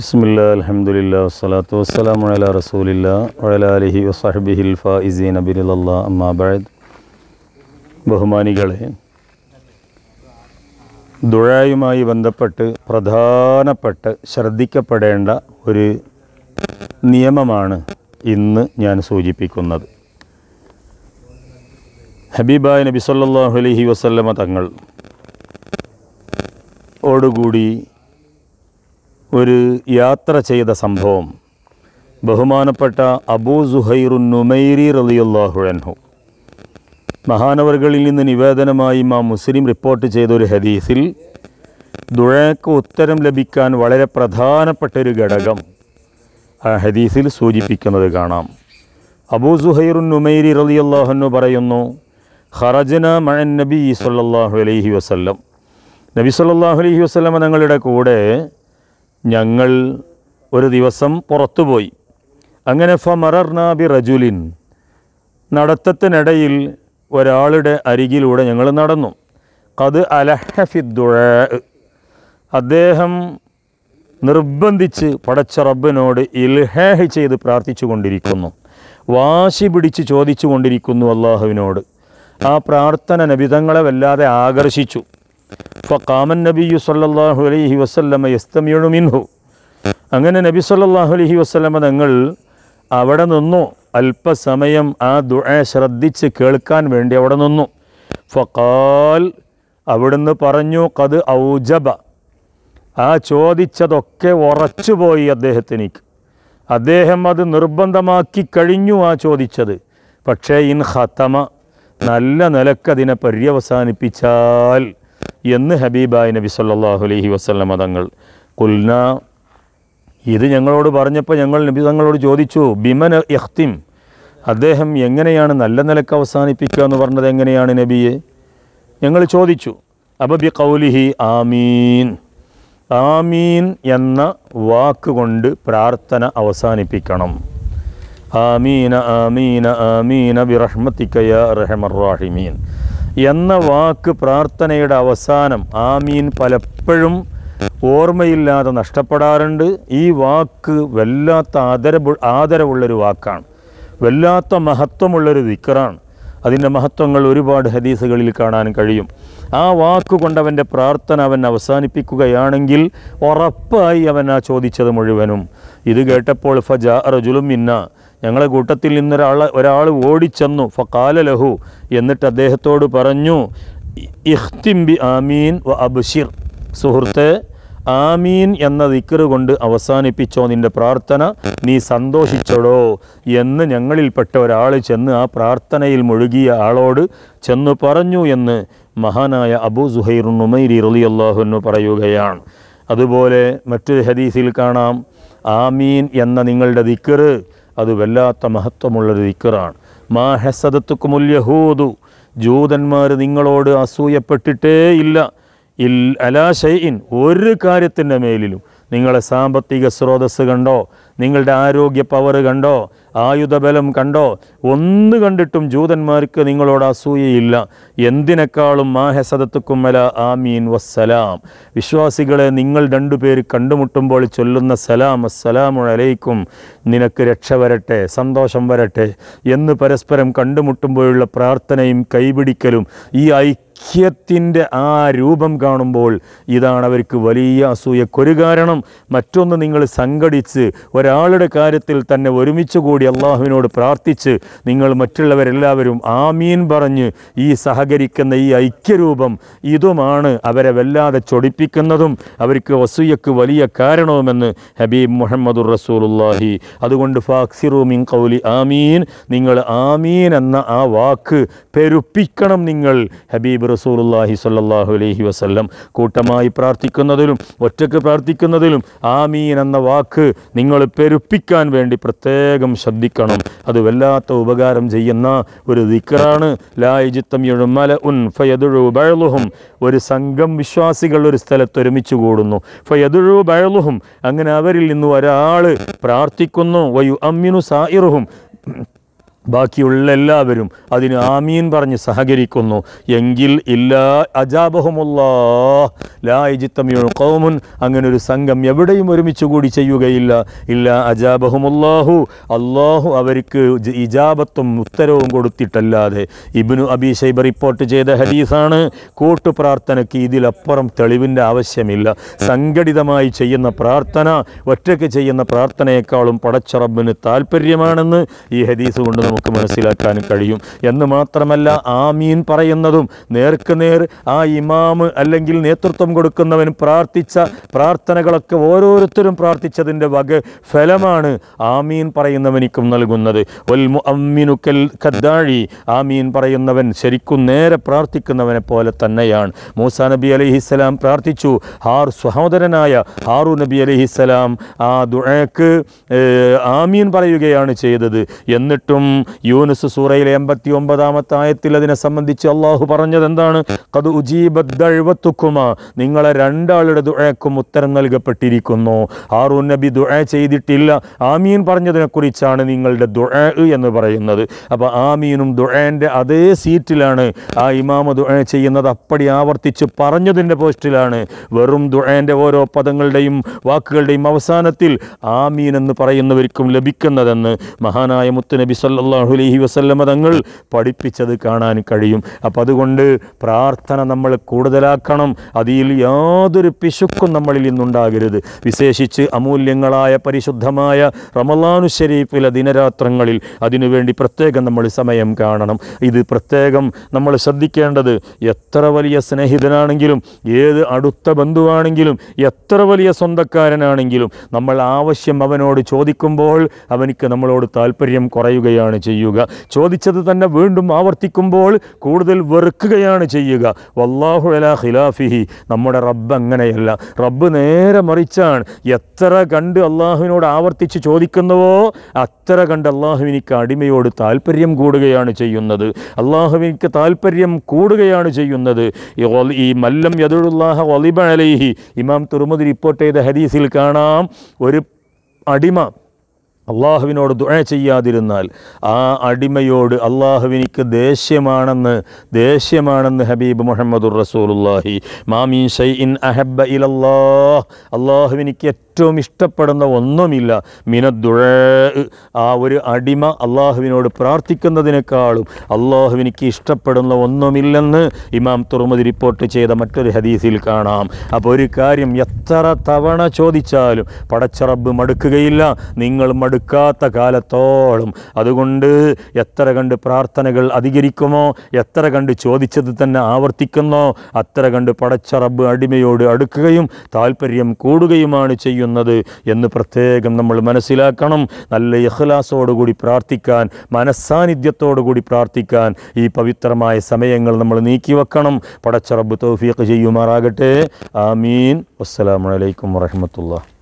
ബിസ്മില്ല അലഹമുല്ല വസ്സലാത്തു വസ്സലാം അല റസൂലില്ല അലഹി വസാഹിബിഹിൽ ഫായിസീൻ അബിനുള്ള അമ്മാബാദ് ബഹുമാനികളെ ദുഴായുമായി ബന്ധപ്പെട്ട് പ്രധാനപ്പെട്ട് ശ്രദ്ധിക്കപ്പെടേണ്ട ഒരു നിയമമാണ് ഇന്ന് ഞാൻ സൂചിപ്പിക്കുന്നത് ഹബീബായ നബി സല്ലാഹു അലഹി വസല്ലമ തങ്ങൾ ഓടുകൂടി ഒരു യാത്ര ചെയ്ത സംഭവം ബഹുമാനപ്പെട്ട അബൂ സുഹൈറു നുമൈരി റലിയുള്ളാഹുഴൻഹു മഹാനവറുകളിൽ നിന്ന് നിവേദനമായി മാ മുസ്ലിം റിപ്പോർട്ട് ചെയ്ത ഒരു ഹദീസിൽ ദുഴക്ക് ഉത്തരം ലഭിക്കാൻ വളരെ പ്രധാനപ്പെട്ട ഒരു ഘടകം ആ ഹദീസിൽ സൂചിപ്പിക്കുന്നത് കാണാം അബൂ സുഹൈറു നുമൈരി റലിയുല്ലാഹുന്നു പറയുന്നു ഹറജന മഅൻ നബി സല്ലാഹു അലൈഹി വസ്ല്ലം നബി സല്ലാഹു അലൈഹി വസ്ലമ തങ്ങളുടെ കൂടെ ഞങ്ങൾ ഒരു ദിവസം പുറത്തുപോയി അങ്ങനെ ഫമറർനാബി റജുലിൻ നടത്തത്തിനിടയിൽ ഒരാളുടെ അരികിലൂടെ ഞങ്ങൾ നടന്നു കത് അലഹഫിദ്ദുഴ അദ്ദേഹം നിർബന്ധിച്ച് പടച്ച റബ്ബിനോട് ഇൽഹേഹ് ചെയ്ത് പ്രാർത്ഥിച്ചു കൊണ്ടിരിക്കുന്നു വാശി പിടിച്ച് ചോദിച്ചു കൊണ്ടിരിക്കുന്നു അള്ളാഹുവിനോട് ആ പ്രാർത്ഥന നബിതങ്ങളെ വല്ലാതെ ആകർഷിച്ചു ഫാമൻ നബിയു സല്ലാഹു അലൈഹി വസ്ല്ലമ യസ്തമിയണു മിൻഹു അങ്ങനെ നബി സല്ലാഹു അലൈഹി വസല്ലമ തങ്ങൾ അവിടെ നിന്നു അല്പസമയം ആ ദുആ ശ്രദ്ധിച്ച് കേൾക്കാൻ വേണ്ടി അവിടെ നിന്നു ഫക്കാൽ അവിടുന്ന് പറഞ്ഞു കത് ഔജബ ആ ചോദിച്ചതൊക്കെ ഉറച്ചുപോയി അദ്ദേഹത്തിന് അദ്ദേഹം അത് നിർബന്ധമാക്കി കഴിഞ്ഞു ആ ചോദിച്ചത് പക്ഷേ ഇൻ ഹത്തമ നല്ല നിലക്കതിനെ പര്യവസാനിപ്പിച്ചാൽ എന്ന് ഹബീബായ നബി സല്ലാഹു അലഹി വസ്ലം മതങ്ങൾ കുൽന ഇത് ഞങ്ങളോട് പറഞ്ഞപ്പോൾ ഞങ്ങൾ നബി തങ്ങളോട് ചോദിച്ചു ബിമൻ ഇഖ്തിം അദ്ദേഹം എങ്ങനെയാണ് നല്ല നിലക്ക് അവസാനിപ്പിക്കുക എന്ന് പറഞ്ഞത് എങ്ങനെയാണ് നബിയെ ഞങ്ങൾ ചോദിച്ചു അബ ബി കൗലിഹി ആമീൻ ആമീൻ എന്ന വാക്കുകൊണ്ട് പ്രാർത്ഥന അവസാനിപ്പിക്കണം ആമീന ആമീന ആമീന ബിറഹ്മത്തിക്കയ റഹമർ റാഹിമീൻ എന്ന വാക്ക് പ്രാർത്ഥനയുടെ അവസാനം ആമീൻ പലപ്പോഴും ഓർമ്മയില്ലാതെ നഷ്ടപ്പെടാറുണ്ട് ഈ വാക്ക് വല്ലാത്ത ആദര ആദരവുള്ളൊരു വാക്കാണ് വല്ലാത്ത മഹത്വമുള്ളൊരു വിക്രാണ് അതിൻ്റെ മഹത്വങ്ങൾ ഒരുപാട് ഹദീസുകളിൽ കാണാൻ കഴിയും ആ വാക്ക് കൊണ്ടവൻ്റെ പ്രാർത്ഥന അവൻ അവസാനിപ്പിക്കുകയാണെങ്കിൽ ഉറപ്പായി അവൻ ആ ചോദിച്ചത് മുഴുവനും ഇത് കേട്ടപ്പോൾ ഫജ റജുലും ഇന്ന ഞങ്ങളെ കൂട്ടത്തിൽ നിന്നൊരാൾ ഒരാൾ ഓടിച്ചെന്നു ഫക്കാല ലഹു എന്നിട്ട് അദ്ദേഹത്തോട് പറഞ്ഞു ഇഹ്തിംബി ആമീൻ വ അബ്ഷിർ സുഹൃത്തെ ആമീൻ എന്ന ദിക്കർ കൊണ്ട് അവസാനിപ്പിച്ചോ നിൻ്റെ പ്രാർത്ഥന നീ സന്തോഷിച്ചടോ എന്ന് ഞങ്ങളിൽപ്പെട്ട ഒരാൾ ചെന്ന് ആ പ്രാർത്ഥനയിൽ മുഴുകിയ ആളോട് ചെന്ന് പറഞ്ഞു എന്ന് മഹാനായ അബു സുഹൈർ നുമൈരി റലിയല്ലാഹു എന്ന് പറയുകയാണ് അതുപോലെ മറ്റൊരു ഹദീസിൽ കാണാം ആമീൻ എന്ന നിങ്ങളുടെ ദിക്കറ് അത് വല്ലാത്ത മഹത്വമുള്ളൊരു ദിക്കറാണ് മാ ഹെസദത്തുക്കുമുൽ യഹൂദു ജൂതന്മാർ നിങ്ങളോട് അസൂയപ്പെട്ടിട്ടേ ഇല്ല ഇൽ അലാ ഒരു കാര്യത്തിൻ്റെ മേലിലും നിങ്ങളെ സാമ്പത്തിക സ്രോതസ് കണ്ടോ നിങ്ങളുടെ ആരോഗ്യ പവർ കണ്ടോ ആയുധബലം കണ്ടോ ഒന്ന് കണ്ടിട്ടും ജൂതന്മാർക്ക് നിങ്ങളോട് അസൂയയില്ല എന്തിനേക്കാളും മാഹസദത്തുക്കുമല ആമീൻ വസ്സലാം വിശ്വാസികളെ നിങ്ങൾ പേര് കണ്ടുമുട്ടുമ്പോൾ ചൊല്ലുന്ന സലാം അസ്സലാമു അലൈക്കും നിനക്ക് രക്ഷ വരട്ടെ സന്തോഷം വരട്ടെ എന്ന് പരസ്പരം കണ്ടുമുട്ടുമ്പോഴുള്ള പ്രാർത്ഥനയും കൈപിടിക്കലും ഈ ഐക്യം ഐക്യത്തിൻ്റെ ആ രൂപം കാണുമ്പോൾ ഇതാണ് അവർക്ക് വലിയ അസൂയക്കൊരു കാരണം മറ്റൊന്ന് നിങ്ങൾ സംഘടിച്ച് ഒരാളുടെ കാര്യത്തിൽ തന്നെ ഒരുമിച്ച് കൂടി അള്ളാഹുവിനോട് പ്രാർത്ഥിച്ച് നിങ്ങൾ മറ്റുള്ളവരെല്ലാവരും ആമീൻ പറഞ്ഞ് ഈ സഹകരിക്കുന്ന ഈ ഐക്യരൂപം ഇതുമാണ് അവരെ വല്ലാതെ ചൊടിപ്പിക്കുന്നതും അവർക്ക് വസൂയക്ക് വലിയ കാരണവുമെന്ന് ഹബീബ് മുഹമ്മദുർ റസൂലുല്ലാഹി അതുകൊണ്ട് ഫാക്സിറു മിൻ കൗലി ആമീൻ നിങ്ങൾ ആമീൻ എന്ന ആ വാക്ക് പെരുപ്പിക്കണം നിങ്ങൾ ഹബീബ് ഹബീബ് റസൂലുല്ലാഹി സല്ലാഹു അലൈഹി വസല്ലം കൂട്ടമായി പ്രാർത്ഥിക്കുന്നതിലും ഒറ്റക്ക് പ്രാർത്ഥിക്കുന്നതിലും ആമീൻ എന്ന വാക്ക് നിങ്ങൾ പെരുപ്പിക്കാൻ വേണ്ടി പ്രത്യേകം ശ്രദ്ധിക്കണം അത് വല്ലാത്ത ഉപകാരം ചെയ്യുന്ന ഒരു ദിക്കറാണ് ലായിജിത്തം എഴുമല ഒരു സംഘം വിശ്വാസികൾ ഒരു സ്ഥലത്ത് ഒരുമിച്ച് കൂടുന്നു ഫയതുഴു അങ്ങനെ അവരിൽ നിന്ന് ഒരാൾ പ്രാർത്ഥിക്കുന്നു വയു അമ്മിനു സായിറുഹും ബാക്കിയുള്ള എല്ലാവരും അതിന് ആമീൻ പറഞ്ഞ് സഹകരിക്കുന്നു എങ്കിൽ ഇല്ലാ അജാബഹുമുല്ലാ കൗമുൻ അങ്ങനെ ഒരു സംഘം എവിടെയും ഒരുമിച്ച് കൂടി ചെയ്യുകയില്ല ഇല്ല അജാബഹുമുല്ലാഹു അള്ളാഹു അവർക്ക് ഇജാബത്തും ഉത്തരവും കൊടുത്തിട്ടല്ലാതെ ഇബിനു അബി ഷൈബ റിപ്പോർട്ട് ചെയ്ത ഹദീസാണ് കൂട്ടു പ്രാർത്ഥനയ്ക്ക് ഇതിലപ്പുറം തെളിവിൻ്റെ ആവശ്യമില്ല സംഘടിതമായി ചെയ്യുന്ന പ്രാർത്ഥന ഒറ്റയ്ക്ക് ചെയ്യുന്ന പ്രാർത്ഥനയെക്കാളും പടച്ചറബിന് താല്പര്യമാണെന്ന് ഈ ഹദീസ് കൊണ്ട് നമുക്ക് നമുക്ക് മനസ്സിലാക്കാൻ കഴിയും എന്ന് മാത്രമല്ല ആമീൻ പറയുന്നതും നേർക്കുനേർ ആ ഇമാമ് അല്ലെങ്കിൽ നേതൃത്വം കൊടുക്കുന്നവൻ പ്രാർത്ഥിച്ച പ്രാർത്ഥനകളൊക്കെ ഓരോരുത്തരും പ്രാർത്ഥിച്ചതിൻ്റെ വക ഫലമാണ് ആമീൻ പറയുന്നവനിക്കും നൽകുന്നത് ആമീൻ പറയുന്നവൻ ശരിക്കും നേരെ പ്രാർത്ഥിക്കുന്നവനെ പോലെ തന്നെയാണ് മൂസ നബി അലഹിസ്സലാം പ്രാർത്ഥിച്ചു ഹാർ സഹോദരനായ ഹാറു നബി അലഹിസ്സലാം ആ ദുഴക്ക് ആമീൻ പറയുകയാണ് ചെയ്തത് എന്നിട്ടും യൂനുസ് സൂറയിലെ എൺപത്തി ഒമ്പതാമത്തെ ആയത്തിൽ അതിനെ സംബന്ധിച്ച് അള്ളാഹു പറഞ്ഞത് എന്താണ് കത് ഉജീബദ്വത്തുക്കുമ നിങ്ങളെ രണ്ടാളുടെ ദുഴക്കും ഉത്തരം നൽകപ്പെട്ടിരിക്കുന്നു ആറു നബി ദുഴ ചെയ്തിട്ടില്ല ആമീൻ പറഞ്ഞതിനെക്കുറിച്ചാണ് നിങ്ങളുടെ ദുഴ എന്ന് പറയുന്നത് അപ്പോൾ ആമീനും ദുഴേൻ്റെ അതേ സീറ്റിലാണ് ആ ഇമാമ ദുഴ ചെയ്യുന്നത് അപ്പടി ആവർത്തിച്ച് പറഞ്ഞതിൻ്റെ പോസ്റ്റിലാണ് വെറും ദുഴേൻ്റെ ഓരോ പദങ്ങളുടെയും വാക്കുകളുടെയും അവസാനത്തിൽ ആമീൻ എന്ന് പറയുന്നവർക്കും ലഭിക്കുന്നതെന്ന് മഹാനായ നബി സല്ല സല്ലാഹു അലഹി വസ്ല്ലമ തങ്ങൾ പഠിപ്പിച്ചത് കാണാൻ കഴിയും അപ്പം അതുകൊണ്ട് പ്രാർത്ഥന നമ്മൾ കൂടുതലാക്കണം അതിൽ യാതൊരു പിശുക്കും നമ്മളിൽ ഇന്നുണ്ടാകരുത് വിശേഷിച്ച് അമൂല്യങ്ങളായ പരിശുദ്ധമായ റമലാനു ഷരീഫിലെ ദിനരാത്രങ്ങളിൽ അതിനുവേണ്ടി പ്രത്യേകം നമ്മൾ സമയം കാണണം ഇത് പ്രത്യേകം നമ്മൾ ശ്രദ്ധിക്കേണ്ടത് എത്ര വലിയ സ്നേഹിതനാണെങ്കിലും ഏത് അടുത്ത ബന്ധുവാണെങ്കിലും എത്ര വലിയ സ്വന്തക്കാരനാണെങ്കിലും നമ്മൾ ആവശ്യം അവനോട് ചോദിക്കുമ്പോൾ അവനിക്ക് നമ്മളോട് താല്പര്യം കുറയുകയാണ് ചെയ്യുക ചോദിച്ചത് തന്നെ വീണ്ടും ആവർത്തിക്കുമ്പോൾ കൂടുതൽ വെറുക്കുകയാണ് ചെയ്യുക വല്ലാഹു അല ഖിലാഫിഹി നമ്മുടെ റബ്ബ് അങ്ങനെയല്ല റബ്ബ് നേരെ മറിച്ചാണ് എത്ര കണ്ട് അള്ളാഹുവിനോട് ആവർത്തിച്ച് ചോദിക്കുന്നുവോ അത്ര കണ്ട് അള്ളാഹുവിനിക്ക് അടിമയോട് താല്പര്യം കൂടുകയാണ് ചെയ്യുന്നത് അള്ളാഹുവിനിക്ക് താല്പര്യം കൂടുകയാണ് ചെയ്യുന്നത് ഈ മല്ലം യദുള്ളാഹ വലിബ അലൈഹി ഇമാം തുറമുതി റിപ്പോർട്ട് ചെയ്ത ഹദീസിൽ കാണാം ഒരു അടിമ അള്ളാഹുവിനോട് ദുഴ ചെയ്യാതിരുന്നാൽ ആ അടിമയോട് അള്ളാഹുവിനിക്ക് ദേഷ്യമാണെന്ന് ദേഷ്യമാണെന്ന് ഹബീബ് മുഹമ്മദുർ റസൂലുല്ലാഹി മാമീൻ ഷൈ ഇൻ അഹബ്ബ ഇലല്ലാ അള്ളാഹുവിനിക്ക് ഏറ്റവും ഇഷ്ടപ്പെടുന്ന ഒന്നുമില്ല മിനദ്ദുഴ ആ ഒരു അടിമ അള്ളാഹുവിനോട് പ്രാർത്ഥിക്കുന്നതിനേക്കാളും അള്ളാഹുവിനിക്ക് ഇഷ്ടപ്പെടുന്ന ഒന്നുമില്ലെന്ന് ഇമാം തുറമതി റിപ്പോർട്ട് ചെയ്ത മറ്റൊരു ഹദീസിൽ കാണാം അപ്പോൾ ഒരു കാര്യം എത്ര തവണ ചോദിച്ചാലും പടച്ചറബ് മടുക്കുകയില്ല നിങ്ങൾ മടുക്കാത്ത കാലത്തോളം അതുകൊണ്ട് എത്ര കണ്ട് പ്രാർത്ഥനകൾ അധികരിക്കുമോ എത്ര കണ്ട് ചോദിച്ചത് തന്നെ ആവർത്തിക്കുന്നോ അത്ര കണ്ട് പടച്ചറബ് അടിമയോട് അടുക്കുകയും താല്പര്യം കൂടുകയുമാണ് ചെയ്യുന്നത് ചെയ്യുന്നത് എന്ന് പ്രത്യേകം നമ്മൾ മനസ്സിലാക്കണം നല്ല യഹ്ലാസോടുകൂടി പ്രാർത്ഥിക്കാൻ മനസ്സാന്നിധ്യത്തോടുകൂടി പ്രാർത്ഥിക്കാൻ ഈ പവിത്രമായ സമയങ്ങൾ നമ്മൾ നീക്കി വെക്കണം പടച്ചറബ് തൗഫീഖ് ചെയ്യുമാറാകട്ടെ ആമീൻ വസ്സലാമലൈക്കും വറഹമത്തുള്ള